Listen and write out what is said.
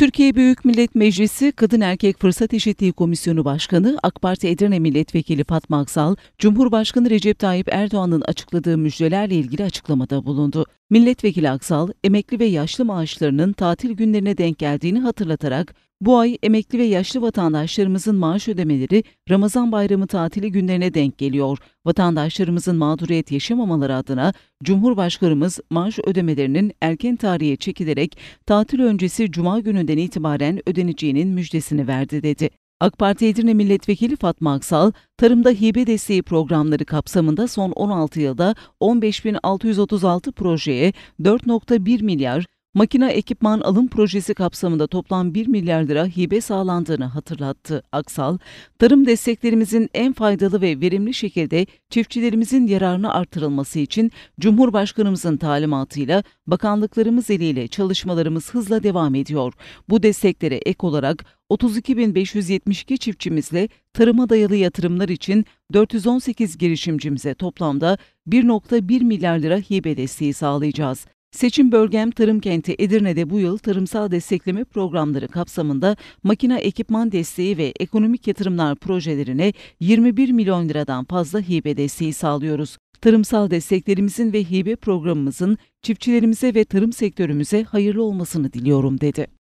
Türkiye Büyük Millet Meclisi Kadın Erkek Fırsat Eşitliği Komisyonu Başkanı AK Parti Edirne Milletvekili Fatma Aksal, Cumhurbaşkanı Recep Tayyip Erdoğan'ın açıkladığı müjdelerle ilgili açıklamada bulundu. Milletvekili Aksal, emekli ve yaşlı maaşlarının tatil günlerine denk geldiğini hatırlatarak, bu ay emekli ve yaşlı vatandaşlarımızın maaş ödemeleri Ramazan bayramı tatili günlerine denk geliyor. Vatandaşlarımızın mağduriyet yaşamamaları adına Cumhurbaşkanımız maaş ödemelerinin erken tarihe çekilerek tatil öncesi Cuma gününden itibaren ödeneceğinin müjdesini verdi dedi. AK Parti Edirne Milletvekili Fatma Aksal, tarımda hibe desteği programları kapsamında son 16 yılda 15.636 projeye 4.1 milyar, Makina ekipman alım projesi kapsamında toplam 1 milyar lira hibe sağlandığını hatırlattı. Aksal, tarım desteklerimizin en faydalı ve verimli şekilde çiftçilerimizin yararını artırılması için Cumhurbaşkanımızın talimatıyla bakanlıklarımız eliyle çalışmalarımız hızla devam ediyor. Bu desteklere ek olarak 32.572 çiftçimizle tarıma dayalı yatırımlar için 418 girişimcimize toplamda 1.1 milyar lira hibe desteği sağlayacağız. Seçim bölgem Tarım Kenti Edirne'de bu yıl tarımsal destekleme programları kapsamında makine ekipman desteği ve ekonomik yatırımlar projelerine 21 milyon liradan fazla hibe desteği sağlıyoruz. Tarımsal desteklerimizin ve hibe programımızın çiftçilerimize ve tarım sektörümüze hayırlı olmasını diliyorum dedi.